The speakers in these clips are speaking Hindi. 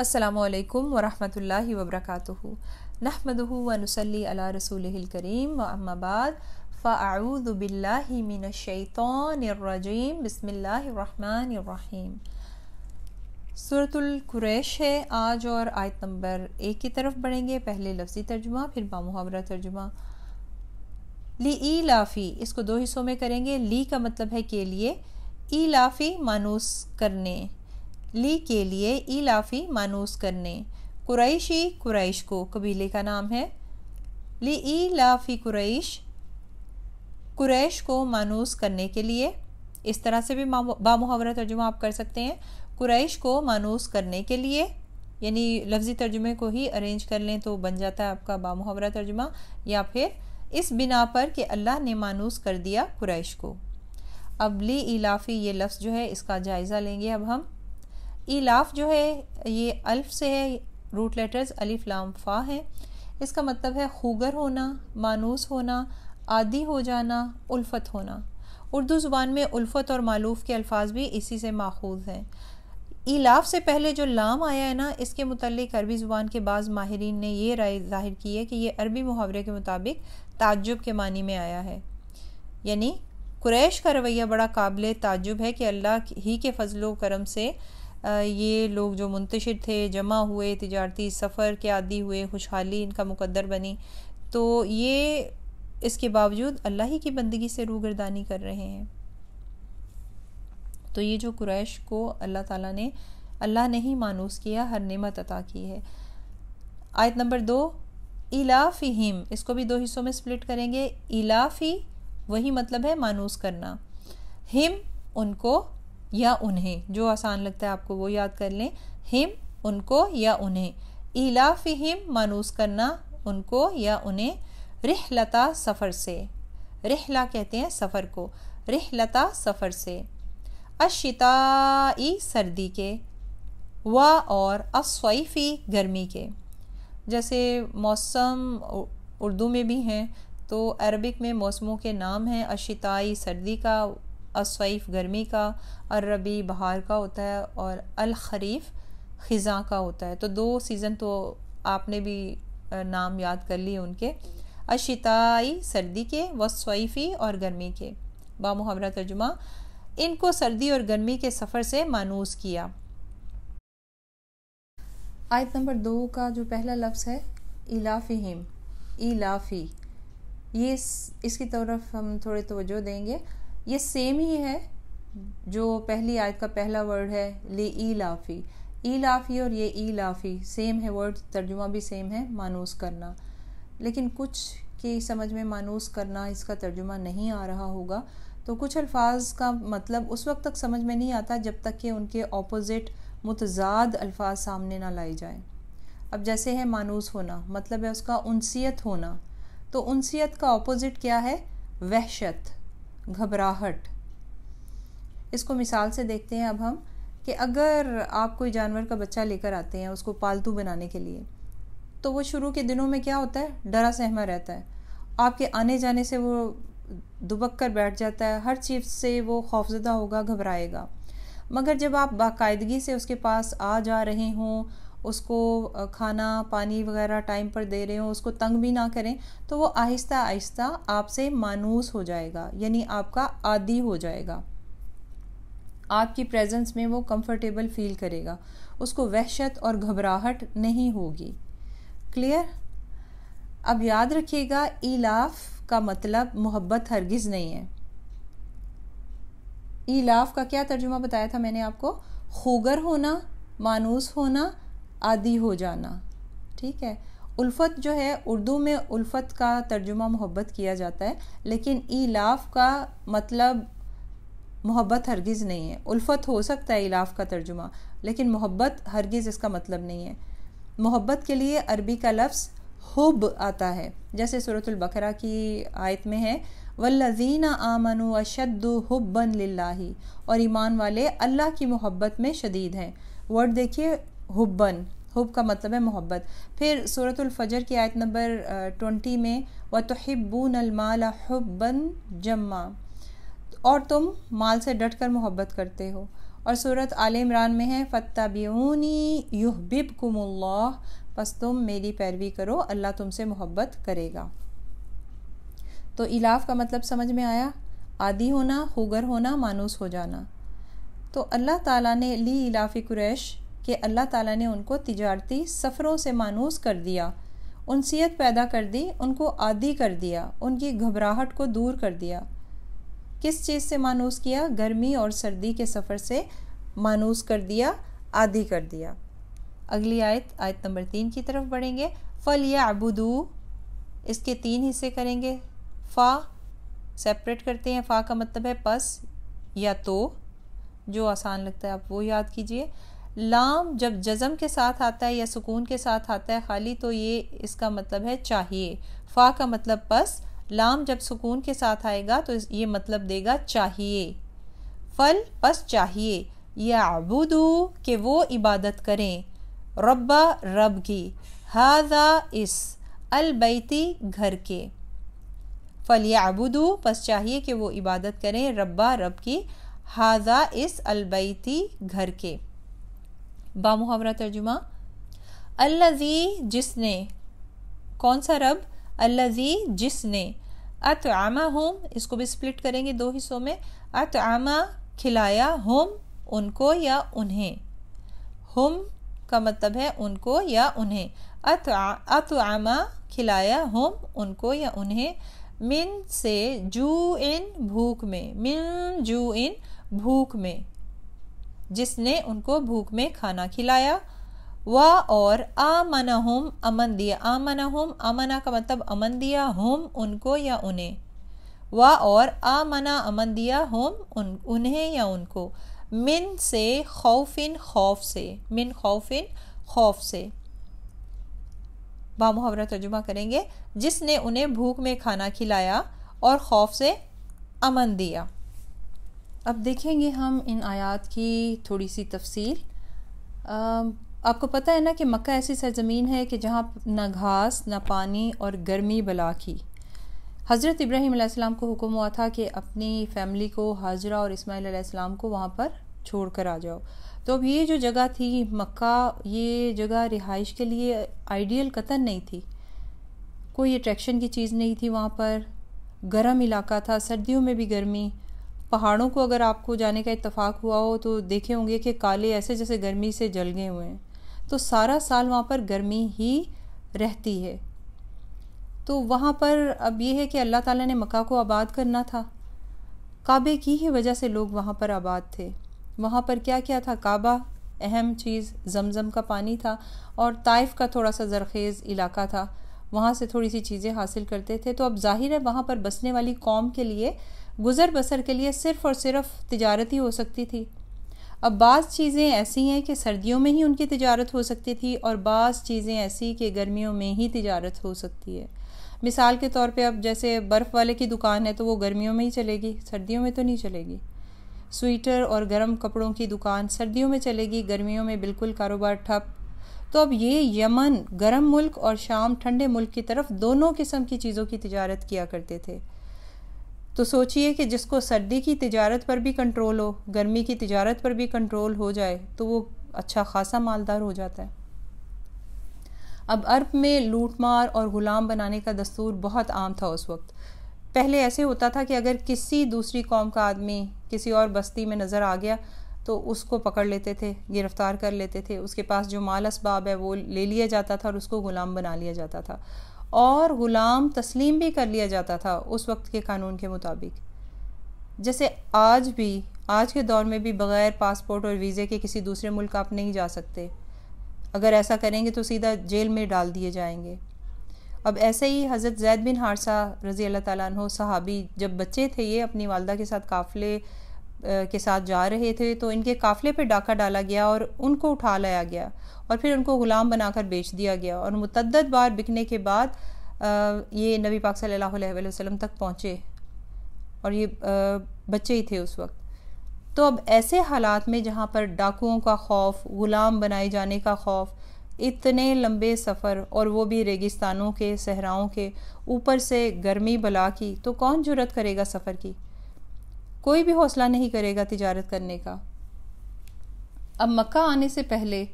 असलकम वरहमल वबरक नहमदू वनसली अला रसूल करीम व अम्माबाद फ़ाऊदबिल्लिमिनशैतरजीम बसमीम सूरतुल कुरैश है आज और आयत नंबर एक की तरफ बढ़ेंगे पहले लफ्ज़ी तर्जुमा फिर बामुहावरा तर्जुमा ली ई लाफ़ी इसको दो हिस्सों में करेंगे ली का मतलब है के लिए ई लाफ़ी मानूस करने ली के लिए ईलाफ़ी मानूस करने कुरैशी कुरैश को कबीले का नाम है ली ई लाफ़ी कुरैश कुरैश को मानूस करने के लिए इस तरह से भी बामुहावरा तर्जुमा आप कर सकते हैं कुरैश को मानूस करने के लिए यानी लफ्ज़ी तर्जुमे को ही अरेंज कर लें तो बन जाता है आपका बामुहावरा तर्जुमा या फिर इस बिना पर कि अल्लाह ने मानूस कर दिया कुरैश को अब ली इलाफ़ी ये लफ्ज़ जो है इसका जायज़ा लेंगे अब हम इलाफ जो है ये अल्फ से है रूट लेटर्स अलिफ लाम फ़ा है इसका मतलब है खूगर होना मानूस होना आदि हो जाना उल्फत होना उर्दू ज़ुबान में उल्फत और मालूफ़ के अल्फाज भी इसी से माखूज हैं ईलाफ से पहले जो लाम आया है ना इसके मतलब अरबी ज़ुबान के बाद माहरीन ने यह राय जाहिर की है कि ये अरबी मुहावरे के मुताबिक ताजुब के मानी में आया है यानी कुरैश का रवैया बड़ा काबिल ताजुब है कि अल्लाह ही के फजलो करम से ये लोग जो मुंतशिर थे जमा हुए तजारती सफ़र के आदि हुए खुशहाली इनका मुकद्दर बनी तो ये इसके बावजूद अल्लाह ही की बंदगी से रूगरदानी कर रहे हैं तो ये जो कुरैश को अल्लाह ताला ने अल्लाह ने ही मानूस किया हर नेमत अता की है आयत नंबर दो हिम इसको भी दो हिस्सों में स्प्लिट करेंगे इलाफ़ी वही मतलब है मानूस करना हिम उनको या उन्हें जो आसान लगता है आपको वो याद कर लें हिम उनको या उन्हें इला हिम मानूस करना उनको या उन्हें रिहलता सफ़र से रिहला कहते हैं सफ़र को रिहलता सफ़र से अशिताई सर्दी के व और अस्वैफी गर्मी के जैसे मौसम उर्दू में भी हैं तो अरबिक में मौसमों के नाम हैं अशिताई सर्दी का असैफ़ गर्मी का और रबी बहार का होता है और अल खरीफ ख़ज़ा का होता है तो दो सीज़न तो आपने भी नाम याद कर लिए उनके अशिताई सर्दी के व सैफ़ी और गर्मी के बामुहरा तर्जुमा इनको सर्दी और गर्मी के सफ़र से मानूस किया आयत नंबर दो का जो पहला लफ्ज़ है इलाफ़ीम इलाफ़ी ये इसकी तरफ हम थोड़े तोजो देंगे ये सेम ही है जो पहली आयत का पहला वर्ड है ले ई लाफ़ी ई लाफ़ी और ये ई लाफ़ी सेम है वर्ड तर्जुमा भी सेम है मानूस करना लेकिन कुछ की समझ में मानूस करना इसका तर्जुमा नहीं आ रहा होगा तो कुछ अल्फाज का मतलब उस वक्त तक समझ में नहीं आता जब तक कि उनके ऑपोजिट मुतजाद अल्फाज सामने ना लाए जाए अब जैसे है मानूस होना मतलब है उसका उनसीत होना तो उनसीत का ऑपोजिट क्या है वहशत घबराहट इसको मिसाल से देखते हैं अब हम कि अगर आप कोई जानवर का बच्चा लेकर आते हैं उसको पालतू बनाने के लिए तो वो शुरू के दिनों में क्या होता है डरा सहमा रहता है आपके आने जाने से वो दुबक कर बैठ जाता है हर चीज़ से वो खौफजदा होगा घबराएगा मगर जब आप बाकायदगी से उसके पास आ जा रहे हों उसको खाना पानी वगैरह टाइम पर दे रहे हो उसको तंग भी ना करें तो वो आहिस्ता आहिस्ता आपसे मानूस हो जाएगा यानी आपका आदि हो जाएगा आपकी प्रेजेंस में वो कंफर्टेबल फील करेगा उसको वहशत और घबराहट नहीं होगी क्लियर अब याद रखिएगा इलाफ का मतलब मोहब्बत हरगिज़ नहीं है इलाफ का क्या तर्जुमा बताया था मैंने आपको खूगर होना मानूस होना आदि हो जाना ठीक है उल्फत जो है उर्दू में उल्फत का तर्जुमा मोहब्बत किया जाता है लेकिन ईलाफ का मतलब मोहब्बत हरगिज़ नहीं है उल्फत हो सकता है इलाफ का तर्जुमा लेकिन मोहब्बत हरगिज़ इसका मतलब नहीं है मोहब्बत के लिए अरबी का लफ्ज़ हुब आता है जैसे सूरतुल बकरा की आयत में है वल्लजीना आमनु अशद हुब्बन लाही और ईमान वाले अल्लाह की मोहब्बत में शदीद हैं वर्ड देखिए हुबन हुब का मतलब है मोहब्बत फिर फजर की आयत नंबर ट्वेंटी में व तो अलमाल हुबन जम्मा और तुम माल से डट कर मोहब्बत करते हो और सूरत आल इमरान में है फ़तबीनी युहबिब कुमल्ला बस तुम मेरी पैरवी करो अल्लाह तुमसे मोहब्बत करेगा तो इलाफ का मतलब समझ में आया आदि होना हुगर होना मानूस हो जाना तो अल्लाह ताला ने ली इलाफ़ी कुरैश कि अल्लाह ताला ने उनको तिजारती सफ़रों से मानूस कर दिया उनसीयत पैदा कर दी उनको आदि कर दिया उनकी घबराहट को दूर कर दिया किस चीज़ से मानूस किया गर्मी और सर्दी के सफ़र से मानूस कर दिया आदि कर दिया अगली आयत आयत नंबर तीन की तरफ बढ़ेंगे फल या अबुदू इसके तीन हिस्से करेंगे फ़ा सेपरेट करते हैं फ़ा का मतलब है पस या तो जो आसान लगता है आप वो याद कीजिए लाम जब जज़म के साथ आता है या सुकून के साथ आता है खाली तो ये इसका मतलब है चाहिए फ़ा का मतलब पस लाम जब सुकून के साथ आएगा तो ये मतलब देगा चाहिए फल पस चाहिए या आबुदू कि वो इबादत करें रब्बा रब की हाजा इस अलबैती घर के फल या आबुदू पस चाहिए कि वो इबादत करें रब्बा रब की हाजा इस अलबैती घर के बामुहावरा तर्जुमा अल्लाजी जिसने कौन सा रब अल्लाजी जिसने अत आमा होम इसको भी स्प्लिट करेंगे दो हिस्सों में अत आमा खिलाया होम उनको या उन्हें हम का मतलब है उनको या उन्हें अत अत आमा खिलाया हम उनको या उन्हें मिन से जू इन भूख में मिन जू इन भूख में जिसने उनको भूख में खाना खिलाया वह और आमना हम अमन दिया आमना हम अमना का मतलब अमन दिया होम उनको या उन्हें वह और आमना अमन दिया होम उन उन्हें या उनको मिन से खौफिन खौफ से मिन खौफिन खौफ से बा मुहावरा तर्जुमा करेंगे जिसने उन्हें भूख में खाना खिलाया और खौफ से अमन दिया अब देखेंगे हम इन आयात की थोड़ी सी तफसील आपको पता है ना कि मक्का ऐसी सरजमीन है कि जहाँ ना घास ना पानी और गर्मी बला की हज़रत इब्राहीम को हुक्म हुआ था कि अपनी फैमिली को हाजरा और इस्माईल आसमाम को वहाँ पर छोड़ कर आ जाओ तो अब ये जो जगह थी मक्का ये जगह रिहाइश के लिए आइडियल कतन नहीं थी कोई अट्रैक्शन की चीज़ नहीं थी वहाँ पर गर्म इलाका था सर्दियों में भी गर्मी पहाड़ों को अगर आपको जाने का इतफ़ाक़ हुआ हो तो देखे होंगे कि काले ऐसे जैसे गर्मी से जल गए हुए हैं तो सारा साल वहाँ पर गर्मी ही रहती है तो वहाँ पर अब यह है कि अल्लाह ताला ने मक्का को आबाद करना था काबे की ही वजह से लोग वहाँ पर आबाद थे वहाँ पर क्या क्या था काबा अहम चीज़ जमज़म का पानी था और ताइफ का थोड़ा सा जरखेज़ इलाका था वहाँ से थोड़ी सी चीज़ें हासिल करते थे तो अब जाहिर है वहाँ पर बसने वाली कौम के लिए गुज़र बसर के लिए सिर्फ और सिर्फ तजारत ही हो सकती थी अब बाज़ चीज़ें ऐसी हैं कि सर्दियों में ही उनकी तजारत हो सकती थी और बाज़ चीज़ें ऐसी कि गर्मियों में ही तजारत हो सकती है मिसाल के तौर पे अब जैसे बर्फ़ वाले की दुकान है तो वो गर्मियों में ही चलेगी सर्दियों में तो नहीं चलेगी स्वेटर और गर्म कपड़ों की दुकान सर्दियों में चलेगी गर्मियों में बिल्कुल कारोबार ठप तो अब ये यमन गर्म मुल्क और शाम ठंडे मुल्क की तरफ दोनों किस्म की चीज़ों की तजारत किया करते थे तो सोचिए कि जिसको सर्दी की तजारत पर भी कंट्रोल हो गर्मी की तजारत पर भी कंट्रोल हो जाए तो वो अच्छा खासा मालदार हो जाता है अब अरब में लूटमार और ग़ुलाम बनाने का दस्तूर बहुत आम था उस वक्त पहले ऐसे होता था कि अगर किसी दूसरी कौम का आदमी किसी और बस्ती में नज़र आ गया तो उसको पकड़ लेते थे गिरफ़्तार कर लेते थे उसके पास जो माल इसबाब है वो ले लिया जाता था और उसको ग़ुलाम बना लिया जाता था और ग़ुलाम तस्लीम भी कर लिया जाता था उस वक्त के कानून के मुताबिक जैसे आज भी आज के दौर में भी बग़ैर पासपोर्ट और वीज़े के किसी दूसरे मुल्क आप नहीं जा सकते अगर ऐसा करेंगे तो सीधा जेल में डाल दिए जाएंगे अब ऐसे ही हज़रत जैद बिन हारसा रज़ी अल्लाह तहबी जब बच्चे थे ये अपनी वालदा के साथ काफ़िले के साथ जा रहे थे तो इनके काफ़िले पर डाका डाला गया और उनको उठा लाया गया और फिर उनको ग़ुलाम बनाकर बेच दिया गया और मतदद बार बिकने के बाद ये नबी पाक सल्लल्लाहु अलैहि वसल्लम तक पहुँचे और ये बच्चे ही थे उस वक्त तो अब ऐसे हालात में जहाँ पर डाकुओं का खौफ ग़ुलाम बनाए जाने का खौफ इतने लंबे सफ़र और वो भी रेगिस्तानों के सहराओं के ऊपर से गर्मी बला की तो कौन जरूरत करेगा सफ़र की कोई भी हौसला नहीं करेगा तिजारत करने का अब मक्का आने से पहले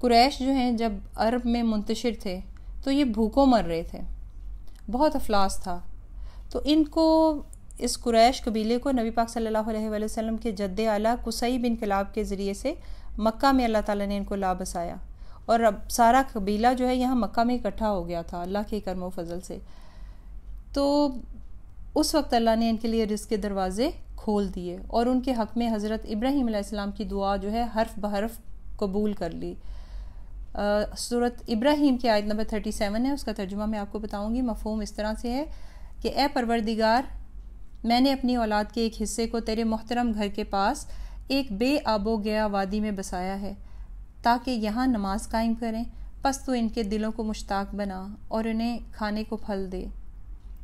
कुरैश जो हैं जब अरब में मुंतशिर थे तो ये भूखों मर रहे थे बहुत अफलास था तो इनको इस कुरैश कबीले को नबी पाक सल्लल्लाहु अलैहि वसल्लम के जद्दे आला कुसई बिन कलाब के ज़रिए से मक्का में अल्लाह ताला ने इनको ला बसाया और अब सारा कबीला जो है यहाँ मक्का में इकट्ठा हो गया था अल्लाह के करम फजल से तो उस वक्त अल्लाह ने इनके लिए रिस्क के दरवाज़े खोल दिए और उनके हक़ में हज़रत इब्राहीम आसमाम की दुआ जो है हर्फ बहरफ कबूल कर ली सूरत इब्राहीम की आयत नंबर थर्टी सेवन है उसका तर्जुमा मैं आपको बताऊँगी मफहम इस तरह से है कि ए परवरदिगार मैंने अपनी औलाद के एक हिस्से को तेरे मोहतरम घर के पास एक बे आबो गया वादी में बसाया है ताकि यहाँ नमाज कायम करें बस तो इनके दिलों को मुश्ताक बना और इन्हें खाने को फल दे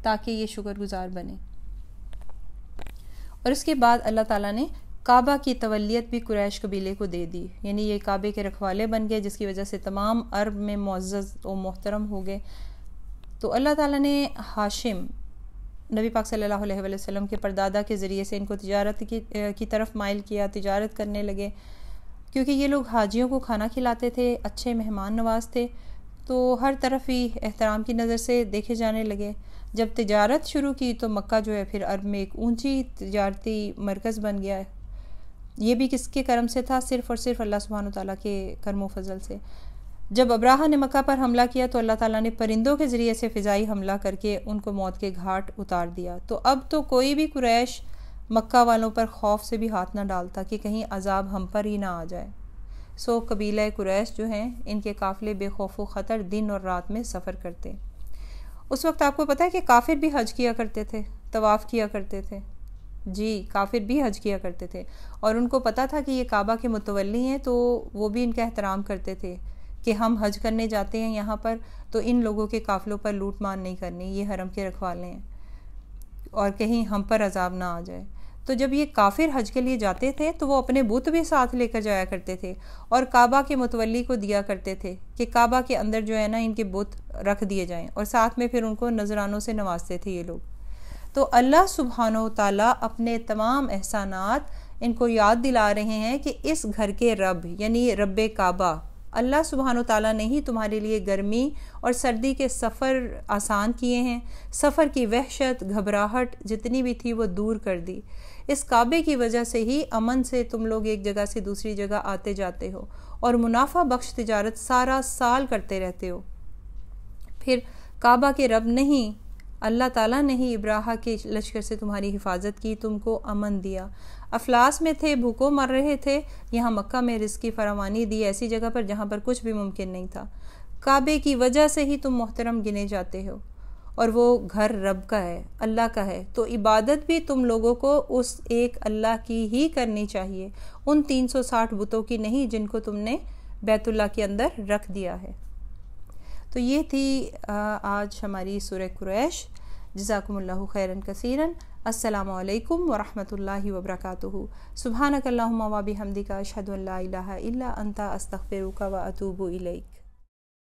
ताकि ये शुक्रगुजार बने और उसके बाद अल्लाह ताला ने काबा की तवलियत भी कुरैश कबीले को दे दी यानी ये काबे के रखवाले बन गए जिसकी वजह से तमाम अरब में मुज्ज़ और मोहतरम हो गए तो अल्लाह ताला ने हाशिम नबी पाक सल्लल्लाहु अलैहि वसल्लम के परदादा के ज़रिए से इनको तजारत की की तरफ माइल किया तजारत करने लगे क्योंकि ये लोग हाजियों को खाना खिलाते थे अच्छे मेहमान नवाज थे तो हर तरफ ही एहतराम की नज़र से देखे जाने लगे जब तजारत शुरू की तो मक्का जो है फिर अरब में एक ऊंची तजारती मरकज़ बन गया है ये भी किसके करम से था सिर्फ़ और सिर्फ अल्लाह सुबहान तला के करम फजल से जब अब्राहा ने मक्का पर हमला किया तो अल्लाह ताला ने परिंदों के ज़रिए से फ़िज़ाई हमला करके उनको मौत के घाट उतार दिया तो अब तो कोई भी कुरैश मक्का वालों पर खौफ से भी हाथ ना डालता कि कहीं अजाब हम पर ही ना आ जाए सो कबीला कुरैश जो हैं इनके काफ़िले बेखौफ ख़तर दिन और रात में सफ़र करते उस वक्त आपको पता है कि काफिर भी हज किया करते थे तवाफ़ किया करते थे जी काफिर भी हज किया करते थे और उनको पता था कि ये काबा के मुतवली हैं तो वो भी इनका एहतराम करते थे कि हम हज करने जाते हैं यहाँ पर तो इन लोगों के काफ़िलों पर लूट मार नहीं करनी ये हरम के रखवाले हैं और कहीं हम पर अजाब ना आ जाए तो जब ये काफिर हज के लिए जाते थे तो वो अपने बुत भी साथ लेकर जाया करते थे और काबा के मुतवली को दिया करते थे कि काबा के अंदर जो है ना इनके बुत रख दिए जाएं और साथ में फिर उनको नजरानों से नवाजते थे ये लोग तो अल्लाह सुबहान तला अपने तमाम एहसानात इनको याद दिला रहे हैं कि इस घर के रब यानी रब काबा अल्लाह सुबहान तला ने ही तुम्हारे लिए गर्मी और सर्दी के सफ़र आसान किए हैं सफ़र की वहशत घबराहट जितनी भी थी वो दूर कर दी इस काबे की वजह से ही अमन से तुम लोग एक जगह से दूसरी जगह आते जाते हो और मुनाफा बख्श तजारत सारा साल करते रहते हो फिर काबा के रब नहीं अल्लाह ताला ने ही इब्राहा के लश्कर से तुम्हारी हिफाजत की तुमको अमन दिया अफलास में थे भूखों मर रहे थे यहाँ मक्का में रिस्क की फरावानी दी ऐसी जगह पर जहाँ पर कुछ भी मुमकिन नहीं था काबे की वजह से ही तुम मोहतरम गिने जाते हो और वो घर रब का है अल्लाह का है तो इबादत भी तुम लोगों को उस एक अल्लाह की ही करनी चाहिए उन 360 बुतों की नहीं जिनको तुमने बैतुल्ला के अंदर रख दिया है तो ये थी आज हमारी सुर कुरैश जजाकमल्ला खैरन कसीरन असलकम वालेकुम व रहमतुल्लाहि व हमदी का अल्लाहुम्मा अंता अस्तफ़िर व अतूबु इलैक